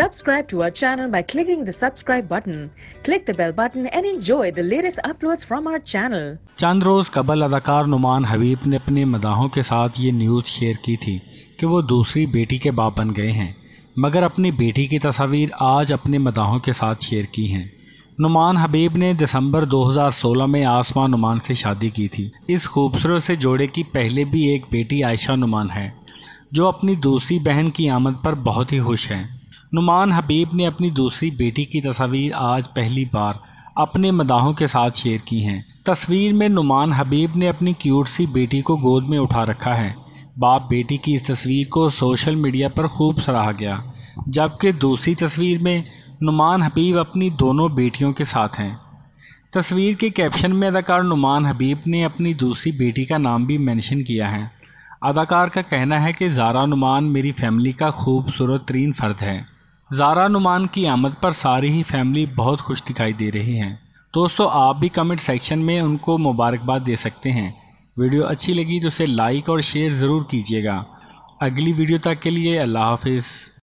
Subscribe to our channel by clicking the subscribe button. Click the bell button and enjoy the latest uploads from our channel. chand roz कबल adakar numan habib ne apne madahon ke sath ye news share ki thi ki wo dusri beti ke baap ban gaye hain magar apni beti ki tasveer aaj apne madahon ke sath share ki hain Numan हबीब ने दिसंबर 2016 में आसमान नुमान से शादी की थी इस खूबसूरत से जोड़े की पहले भी एक बेटी आयशा नुमान है जो अपनी दूसरी बहन की आमद पर बहुत ही खुश हैं नुमान हबीब ने अपनी दूसरी बेटी की तस्वीर आज पहली बार अपने मदाहों के साथ शेयर की हैं तस्वीर में नुमान हबीब ने अपनी क्यूट सी बेटी को गोद में उठा रखा है बाप बेटी की इस तस्वीर को सोशल मीडिया पर खूब सराहा गया जबकि दूसरी तस्वीर में नुमान हबीब अपनी दोनों बेटियों के साथ हैं तस्वीर के कैप्शन में अदाकार नुमान हबीब ने अपनी दूसरी बेटी का नाम भी मेंशन किया है अदाकार का कहना है कि जारा नुमान मेरी फैमिली का खूबसूरत तरीन फ़र्द है ज़ारा नुमान की आमद पर सारी ही फैमिली बहुत खुश दिखाई दे रही हैं दोस्तों आप भी कमेंट सेक्शन में उनको मुबारकबाद दे सकते हैं वीडियो अच्छी लगी तो उसे लाइक और शेयर ज़रूर कीजिएगा अगली वीडियो तक के लिए अल्लाह हाफिज़